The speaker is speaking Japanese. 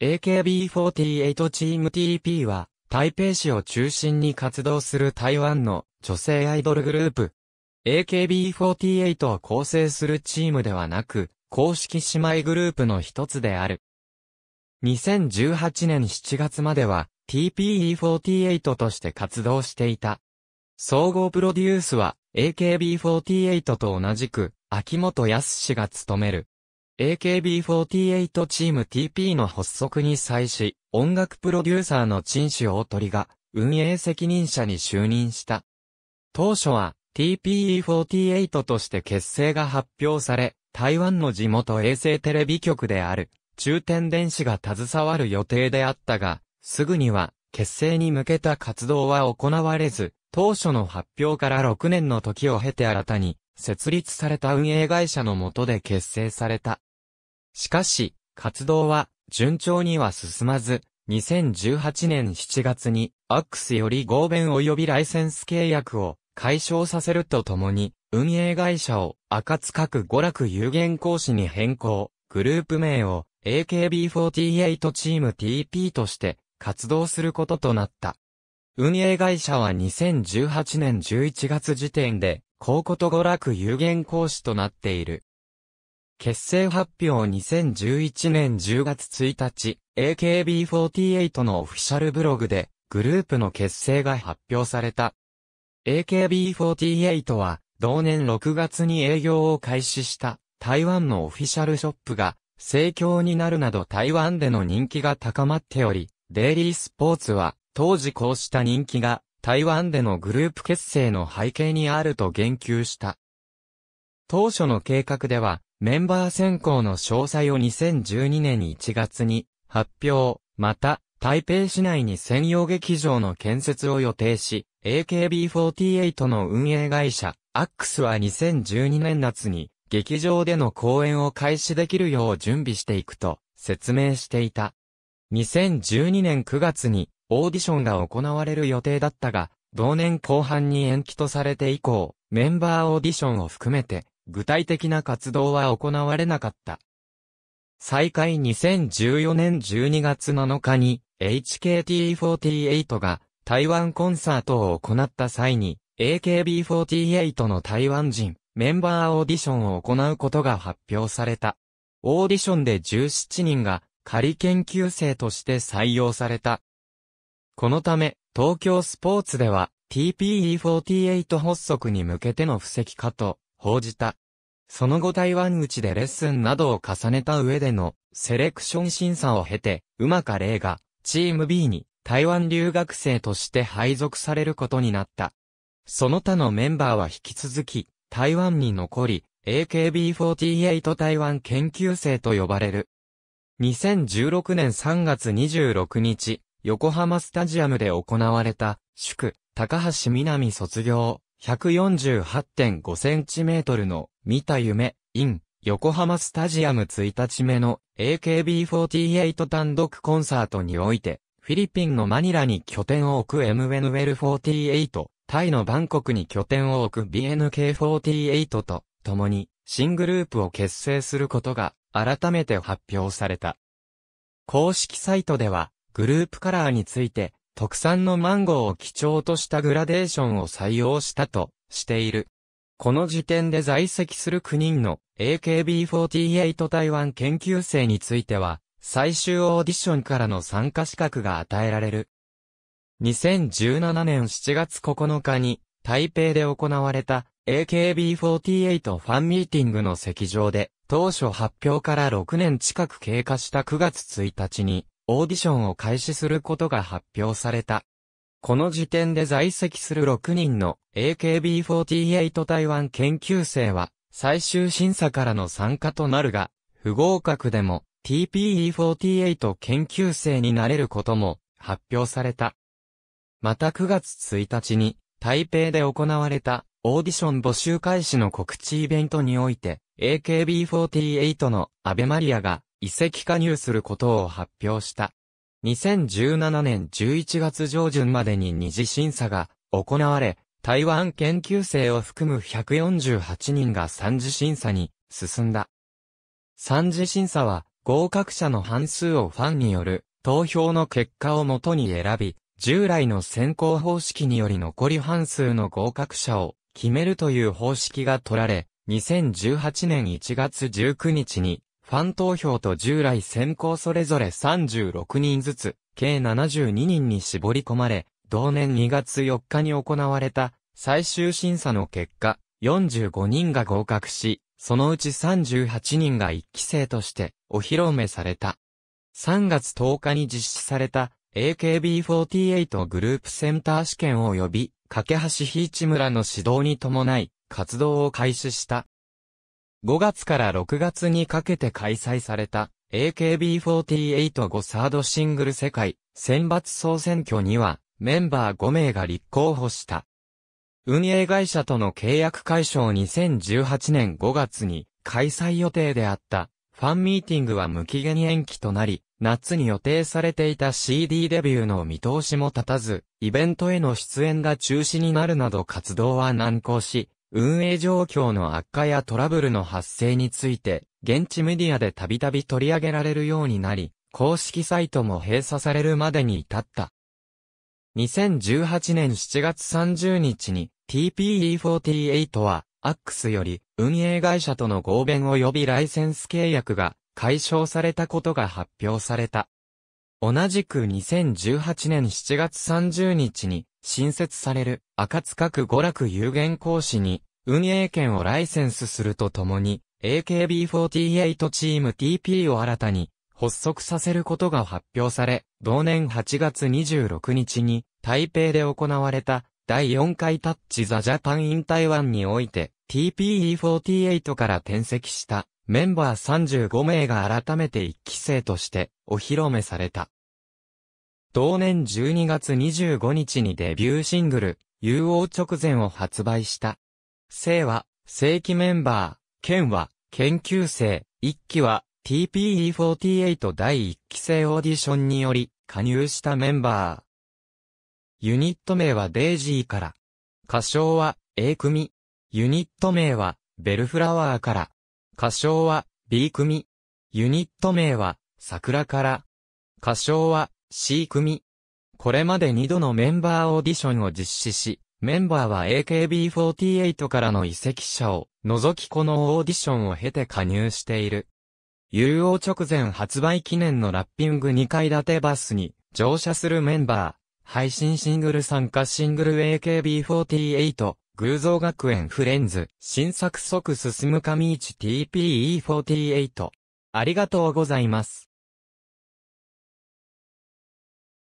AKB48 チーム TP は、台北市を中心に活動する台湾の女性アイドルグループ。AKB48 を構成するチームではなく、公式姉妹グループの一つである。2018年7月までは TPE48 として活動していた。総合プロデュースは AKB48 と同じく秋元康が務める。AKB48 チーム TP の発足に際し、音楽プロデューサーの陳氏大鳥が、運営責任者に就任した。当初は、TPE48 として結成が発表され、台湾の地元衛星テレビ局である、中天電子が携わる予定であったが、すぐには、結成に向けた活動は行われず、当初の発表から6年の時を経て新たに、設立された運営会社の下で結成された。しかし、活動は順調には進まず、2018年7月に、アックスより合弁及びライセンス契約を解消させるとともに、運営会社を赤塚区娯楽有限講師に変更、グループ名を AKB48 チーム TP として活動することとなった。運営会社は2018年11月時点で、高告と娯楽有限講師となっている。結成発表2011年10月1日、AKB48 のオフィシャルブログで、グループの結成が発表された。AKB48 は、同年6月に営業を開始した台湾のオフィシャルショップが盛況になるなど台湾での人気が高まっており、デイリースポーツは当時こうした人気が台湾でのグループ結成の背景にあると言及した。当初の計画ではメンバー選考の詳細を2012年1月に発表、また、台北市内に専用劇場の建設を予定し、AKB48 の運営会社、AX は2012年夏に、劇場での公演を開始できるよう準備していくと説明していた。2012年9月にオーディションが行われる予定だったが、同年後半に延期とされて以降、メンバーオーディションを含めて具体的な活動は行われなかった。再開2014年12月7日に HKT48 が台湾コンサートを行った際に AKB48 の台湾人メンバーオーディションを行うことが発表された。オーディションで17人が仮研究生として採用された。このため東京スポーツでは TPE48 発足に向けての布石化と報じた。その後台湾内でレッスンなどを重ねた上でのセレクション審査を経て、うまかれいがチーム B に台湾留学生として配属されることになった。その他のメンバーは引き続き台湾に残り、AKB48 台湾研究生と呼ばれる。2016年3月26日、横浜スタジアムで行われた、祝、高橋みなみ卒業 148.5cm の見た夢 in 横浜スタジアム1日目の AKB48 単独コンサートにおいて、フィリピンのマニラに拠点を置く m n l 4 8タイのバンコクに拠点を置く BNK48 と共に新グループを結成することが改めて発表された。公式サイトではグループカラーについて特産のマンゴーを基調としたグラデーションを採用したとしている。この時点で在籍する9人の AKB48 台湾研究生については、最終オーディションからの参加資格が与えられる。2017年7月9日に台北で行われた AKB48 ファンミーティングの席上で当初発表から6年近く経過した9月1日にオーディションを開始することが発表された。この時点で在籍する6人の AKB48 台湾研究生は最終審査からの参加となるが、不合格でも TPE48 研究生になれることも発表された。また9月1日に台北で行われたオーディション募集開始の告知イベントにおいて AKB48 の安倍マリアが移籍加入することを発表した。2017年11月上旬までに二次審査が行われ、台湾研究生を含む148人が三次審査に進んだ。三次審査は合格者の半数をファンによる投票の結果をもとに選び、従来の選考方式により残り半数の合格者を決めるという方式が取られ、2018年1月19日にファン投票と従来選考それぞれ36人ずつ、計72人に絞り込まれ、同年2月4日に行われた最終審査の結果、45人が合格し、そのうち38人が1期生としてお披露目された。3月10日に実施された AKB48 グループセンター試験及び、架橋ひいち村の指導に伴い、活動を開始した。5月から6月にかけて開催された AKB48 5サードシングル世界選抜総選挙にはメンバー5名が立候補した。運営会社との契約解消2018年5月に開催予定であったファンミーティングは無期限延期となり、夏に予定されていた CD デビューの見通しも立たず、イベントへの出演が中止になるなど活動は難航し、運営状況の悪化やトラブルの発生について、現地メディアでたびたび取り上げられるようになり、公式サイトも閉鎖されるまでに至った。2018年7月30日に TPE48 は AX より運営会社との合弁及びライセンス契約が解消されたことが発表された。同じく2018年7月30日に新設される赤塚区娯楽有限講師に運営権をライセンスするとともに AKB48 チーム TP を新たに発足させることが発表され、同年8月26日に台北で行われた第4回タッチザジャパンイン台湾において TPE48 から転籍したメンバー35名が改めて1期生としてお披露目された。同年12月25日にデビューシングル、u 王直前を発売した。生は、正規メンバー、剣は、研究生、一期は、TPE48 第一期生オーディションにより、加入したメンバー。ユニット名はデイジーから。歌唱は A 組。ユニット名はベルフラワーから。歌唱は B 組。ユニット名は桜から。歌唱は C 組。これまで2度のメンバーオーディションを実施し、メンバーは AKB48 からの移籍者を除きこのオーディションを経て加入している。UO 直前発売記念のラッピング2階建てバスに乗車するメンバー、配信シングル参加シングル AKB48、偶像学園フレンズ、新作即進む上市 TPE48。ありがとうございます。